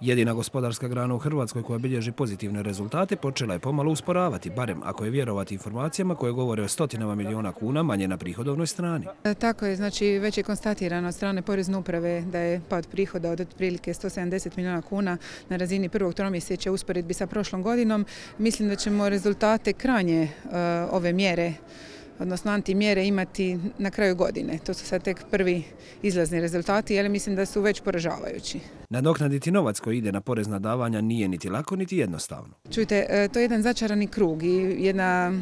Jedina gospodarska grana u Hrvatskoj koja bilježi pozitivne rezultate počela je pomalo usporavati, barem ako je vjerovati informacijama koje govore o stotinama milijuna kuna manje na prihodovnoj strani. E, tako je, znači već je konstatirano od strane Porezne uprave da je pad prihoda od otprilike 170 milijuna kuna na razini prvog tromjesečja usporedbi sa prošlom godinom. Mislim da ćemo rezultate kranje e, ove mjere odnosno antimjere imati na kraju godine. To su sad tek prvi izlazni rezultati, ali mislim da su već poražavajući. Nadoknaditi novac koji ide na porezna davanja nije niti lako, niti jednostavno. Čujte, e, to je jedan začarani krug i jedna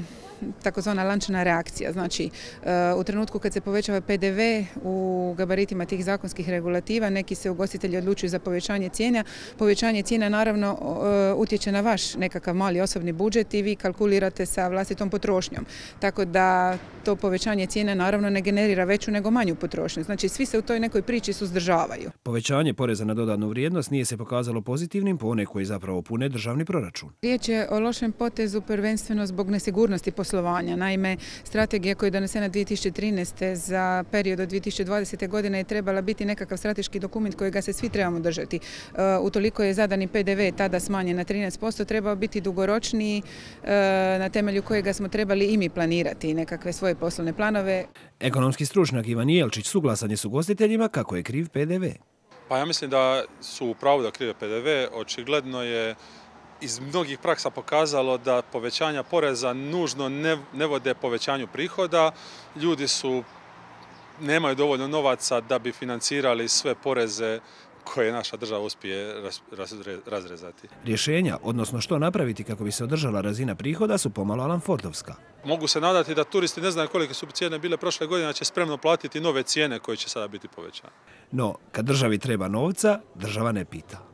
takozvana lančana reakcija. Znači, eh, u trenutku kad se povećava PDV u gabaritima tih zakonskih regulativa, neki se ugostitelji odlučuju za povećanje cijena. Povećanje cijena naravno eh, utječe na vaš nekakav mali osobni budžet i vi kalkulirate sa vlastitom potrošnjom. Tako da to povećanje cijena naravno ne generira veću nego manju potrošnju. Znači, svi se u toj nekoj priči suzdržavaju. Povećanje poreza na dodanu vrijednost nije se pokazalo pozitivnim po one koji zapravo pune državni proračun. Riječ je o lošem potezu prvenstveno zbog nesigurnosti poslovanja. Naime, strategija koja je donesena 2013. za period od 2020. godine je trebala biti nekakav strateški dokument kojega se svi trebamo držati. E, utoliko je zadani PDV tada smanjen na 13%, trebao biti dugoročniji e, na temelju kojega smo trebali i mi planirati nekakve svoje poslovne planove. Ekonomski stručnjak Ivan Jelčić suglasan je s ugostiteljima kako je kriv PDV. Pa ja mislim da su u pravu da krive PDV. Očigledno je iz mnogih praksa pokazalo da povećanja poreza nužno ne, vode povećanju prihoda. Ljudi su nemaju dovoljno novaca da bi financirali sve poreze koje naša država uspije razrezati. Rješenja, odnosno što napraviti kako bi se održala razina prihoda, su pomalo Alan Mogu se nadati da turisti ne znaju kolike su cijene bile prošle godine, će spremno platiti nove cijene koje će sada biti povećane. No, kad državi treba novca, država ne pita.